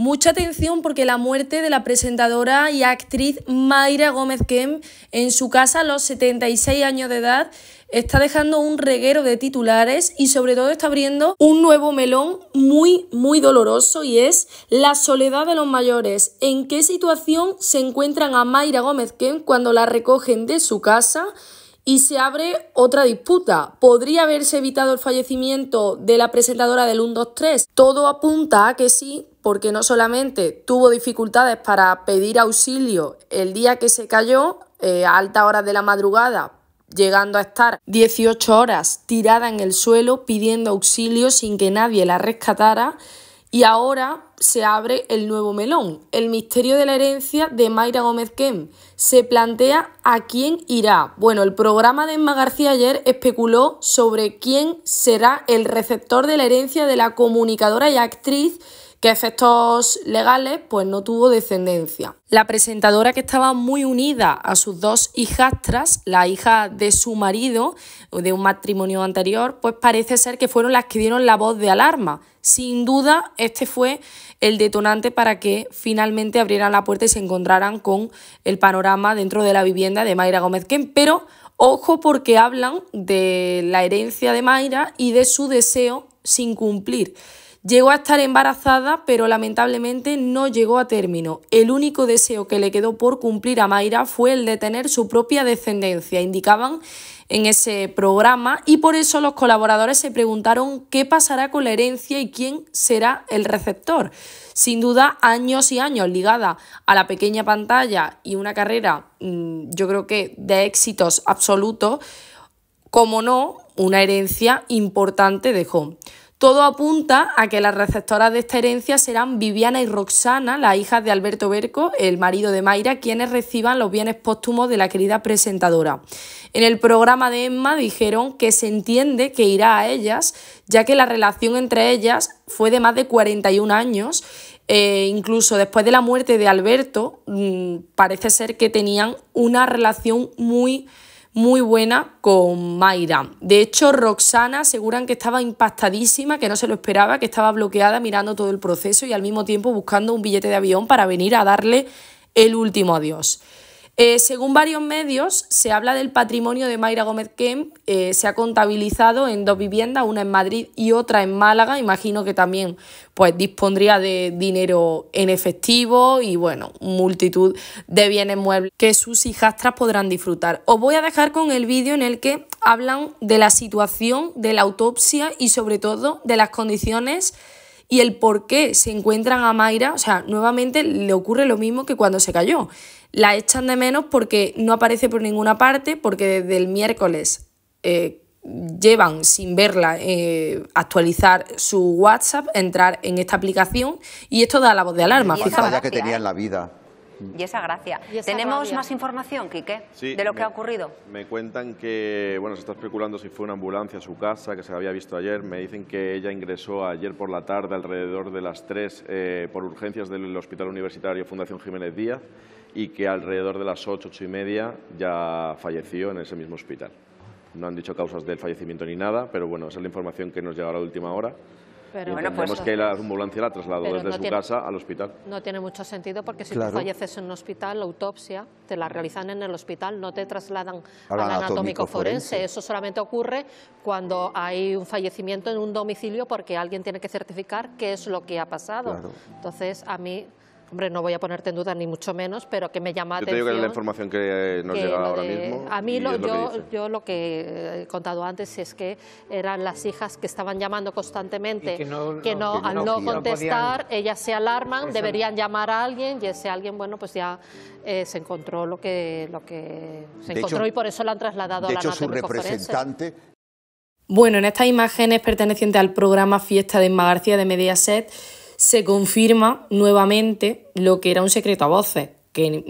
Mucha atención porque la muerte de la presentadora y actriz Mayra Gómez Kem en su casa a los 76 años de edad está dejando un reguero de titulares y sobre todo está abriendo un nuevo melón muy muy doloroso y es la soledad de los mayores. ¿En qué situación se encuentran a Mayra Gómez Kem cuando la recogen de su casa? y se abre otra disputa. ¿Podría haberse evitado el fallecimiento de la presentadora del 1-2-3? Todo apunta a que sí, porque no solamente tuvo dificultades para pedir auxilio el día que se cayó, eh, a altas horas de la madrugada, llegando a estar 18 horas tirada en el suelo pidiendo auxilio sin que nadie la rescatara, y ahora se abre el nuevo melón. El misterio de la herencia de Mayra Gómez Kem. Se plantea a quién irá. Bueno, el programa de Emma García ayer especuló sobre quién será el receptor de la herencia de la comunicadora y actriz que efectos legales pues no tuvo descendencia. La presentadora que estaba muy unida a sus dos hijastras, la hija de su marido de un matrimonio anterior, pues parece ser que fueron las que dieron la voz de alarma. Sin duda, este fue el detonante para que finalmente abrieran la puerta y se encontraran con el panorama dentro de la vivienda de Mayra Gómez Ken, pero Ojo porque hablan de la herencia de Mayra y de su deseo sin cumplir. Llegó a estar embarazada, pero lamentablemente no llegó a término. El único deseo que le quedó por cumplir a Mayra fue el de tener su propia descendencia, indicaban en ese programa, y por eso los colaboradores se preguntaron qué pasará con la herencia y quién será el receptor. Sin duda, años y años ligada a la pequeña pantalla y una carrera, mm, yo creo que de éxitos absolutos, como no, una herencia importante dejó. Todo apunta a que las receptoras de esta herencia serán Viviana y Roxana, las hijas de Alberto Berco, el marido de Mayra, quienes reciban los bienes póstumos de la querida presentadora. En el programa de Emma dijeron que se entiende que irá a ellas, ya que la relación entre ellas fue de más de 41 años. Eh, incluso después de la muerte de Alberto, mm, parece ser que tenían una relación muy muy buena con Mayra. De hecho, Roxana aseguran que estaba impactadísima, que no se lo esperaba, que estaba bloqueada mirando todo el proceso y al mismo tiempo buscando un billete de avión para venir a darle el último adiós. Eh, según varios medios, se habla del patrimonio de Mayra Gómez kemp eh, se ha contabilizado en dos viviendas, una en Madrid y otra en Málaga. Imagino que también pues, dispondría de dinero en efectivo y bueno, multitud de bienes muebles que sus hijastras podrán disfrutar. Os voy a dejar con el vídeo en el que hablan de la situación, de la autopsia y sobre todo de las condiciones y el por qué se encuentran a Mayra, o sea, nuevamente le ocurre lo mismo que cuando se cayó. La echan de menos porque no aparece por ninguna parte, porque desde el miércoles eh, llevan sin verla eh, actualizar su WhatsApp, entrar en esta aplicación y esto da la voz de alarma. que tenía la vida. Mm. y esa gracia. ¿Tenemos más información, Quique, de lo que ha ocurrido? Me cuentan que, bueno, se está especulando si fue una ambulancia a su casa, que se había visto ayer. Me dicen que ella ingresó ayer por la tarde, alrededor de las 3, eh, por urgencias del Hospital Universitario Fundación Jiménez Díaz y que alrededor de las 8, 8 y media ya falleció en ese mismo hospital. No han dicho causas del fallecimiento ni nada, pero bueno, esa es la información que nos llegará a última hora. Pero, bueno, pues que la ambulancia la trasladó desde su casa al hospital. No tiene mucho sentido porque si tú falleces en un hospital, la autopsia te la realizan en el hospital, no te trasladan al, anatómico forense. Eso solamente ocurre cuando hay un fallecimiento en un domicilio porque alguien tiene que certificar qué es lo que ha pasado. Entonces, a mí hombre, no voy a ponerte en duda ni mucho menos, pero que me llama yo te Digo que es la información que nos llega ahora mismo. A mí lo, yo, lo que he contado antes es que eran las hijas que estaban llamando constantemente, que, no, al no, contestar ellas se alarman, pues, deberían eh, llamar a alguien y ese alguien, bueno, pues ya eh, se encontró lo que, lo que se encontró y por eso la han trasladado a la De hecho, su representante bueno, en estas imágenes pertenecientes al programa Fiesta de Inma García de Mediaset se confirma nuevamente lo que era un secreto a voces, que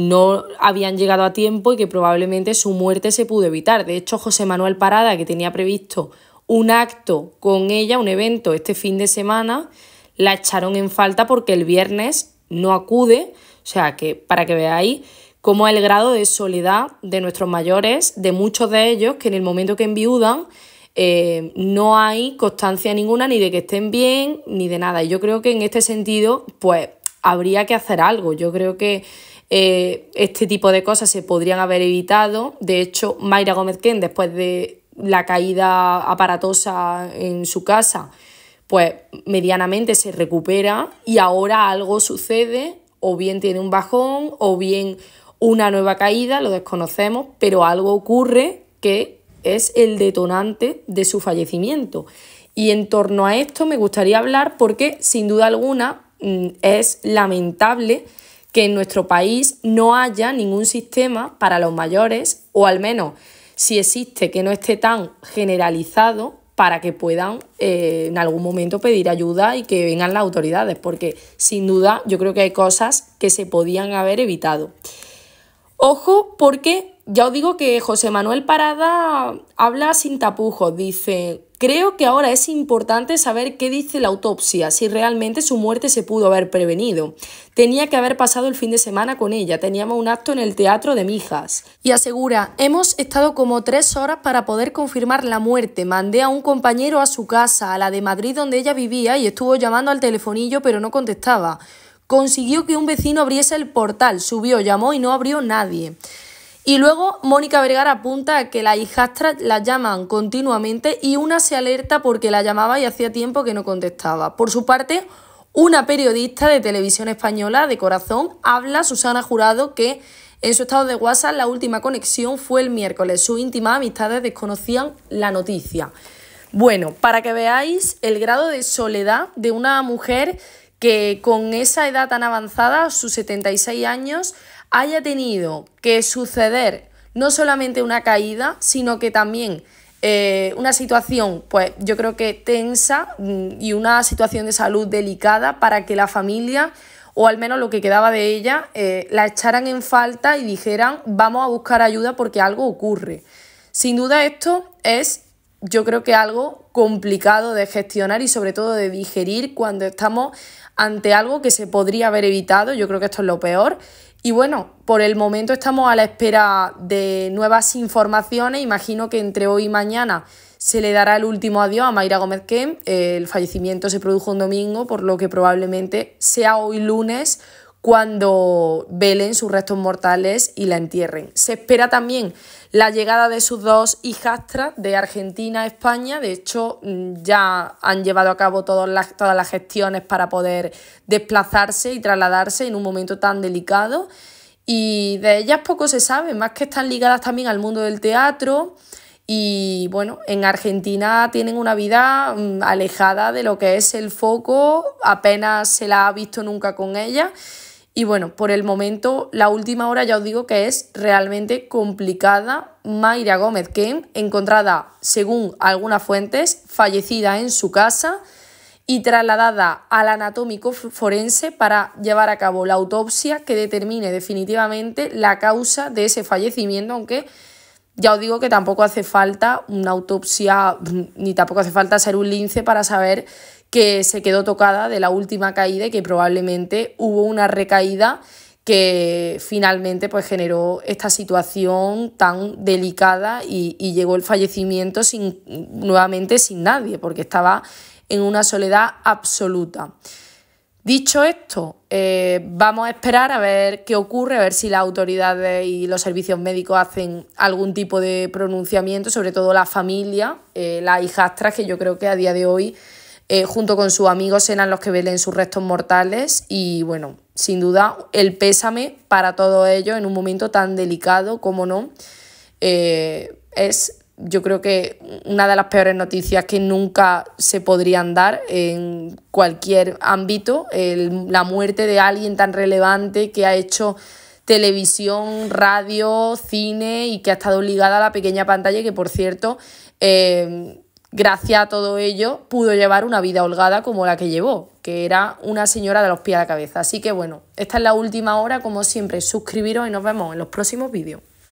no habían llegado a tiempo y que probablemente su muerte se pudo evitar. De hecho, José Manuel Parada, que tenía previsto un acto con ella, un evento este fin de semana, la echaron en falta porque el viernes no acude, o sea, que para que veáis cómo el grado de soledad de nuestros mayores, de muchos de ellos que en el momento que enviudan eh, no hay constancia ninguna ni de que estén bien ni de nada. Y yo creo que en este sentido, pues habría que hacer algo. Yo creo que eh, este tipo de cosas se podrían haber evitado. De hecho, Mayra Gómez Ken, después de la caída aparatosa en su casa, pues medianamente se recupera y ahora algo sucede, o bien tiene un bajón, o bien una nueva caída, lo desconocemos, pero algo ocurre que es el detonante de su fallecimiento. Y en torno a esto me gustaría hablar porque sin duda alguna mm, es lamentable que en nuestro país no haya ningún sistema para los mayores, o al menos si existe que no esté tan generalizado para que puedan eh, en algún momento pedir ayuda y que vengan las autoridades, porque sin duda yo creo que hay cosas que se podían haber evitado. Ojo porque ya os digo que José Manuel Parada habla sin tapujos, dice, creo que ahora es importante saber qué dice la autopsia, si realmente su muerte se pudo haber prevenido. Tenía que haber pasado el fin de semana con ella, teníamos un acto en el Teatro de Mijas. Y asegura, hemos estado como tres horas para poder confirmar la muerte, mandé a un compañero a su casa, a la de Madrid donde ella vivía, y estuvo llamando al telefonillo pero no contestaba consiguió que un vecino abriese el portal, subió, llamó y no abrió nadie. Y luego Mónica Vergara apunta a que las hijastra la llaman continuamente y una se alerta porque la llamaba y hacía tiempo que no contestaba. Por su parte, una periodista de televisión española de corazón habla, Susana Jurado, que en su estado de WhatsApp la última conexión fue el miércoles. Sus íntimas amistades desconocían la noticia. Bueno, para que veáis el grado de soledad de una mujer que con esa edad tan avanzada, sus 76 años, haya tenido que suceder no solamente una caída, sino que también eh, una situación, pues yo creo que tensa mm, y una situación de salud delicada para que la familia, o al menos lo que quedaba de ella, eh, la echaran en falta y dijeran vamos a buscar ayuda porque algo ocurre. Sin duda esto es yo creo que algo complicado de gestionar y sobre todo de digerir cuando estamos ante algo que se podría haber evitado. Yo creo que esto es lo peor. Y bueno, por el momento estamos a la espera de nuevas informaciones. Imagino que entre hoy y mañana se le dará el último adiós a Mayra Gómez Kem. El fallecimiento se produjo un domingo, por lo que probablemente sea hoy lunes cuando velen sus restos mortales y la entierren. Se espera también la llegada de sus dos hijastras de Argentina a España. De hecho, mm, ya han llevado a cabo todas las, todas las gestiones para poder desplazarse y trasladarse en un momento tan delicado. Y de ellas poco se sabe, más que están ligadas también al mundo del teatro. Y bueno, en Argentina tienen una vida mm, alejada de lo que es el foco, apenas se la ha visto nunca con ella. Y bueno, por el momento, la última hora ya os digo que es realmente complicada. Mayra Gómez Kem, encontrada, según algunas fuentes, fallecida en su casa y trasladada al anatómico forense para llevar a cabo la autopsia que determine definitivamente la causa de ese fallecimiento, aunque ya os digo que tampoco hace falta una autopsia, ni tampoco hace falta ser un lince para saber que se quedó tocada de la última caída y que probablemente hubo una recaída que finalmente pues, generó esta situación tan delicada y, llegó el fallecimiento nuevamente sin nadie, porque estaba en una soledad absoluta. Dicho esto, eh, vamos a esperar a ver qué ocurre, a ver si las autoridades y los servicios médicos hacen algún tipo de pronunciamiento, sobre todo la familia, eh, las hijastras, que yo creo que a día de hoy eh, junto con sus amigos eran los que velen sus restos mortales y bueno, sin duda el pésame para todo ello en un momento tan delicado como no eh, es yo creo que una de las peores noticias que nunca se podrían dar en cualquier ámbito, la muerte de alguien tan relevante que ha hecho televisión, radio, cine y que ha estado ligada a la pequeña pantalla, que por cierto, eh, gracias a todo ello, pudo llevar una vida holgada como la que llevó, que era una señora de los pies a la cabeza. Así que bueno, esta es la última hora, como siempre, suscribiros y nos vemos en los próximos vídeos.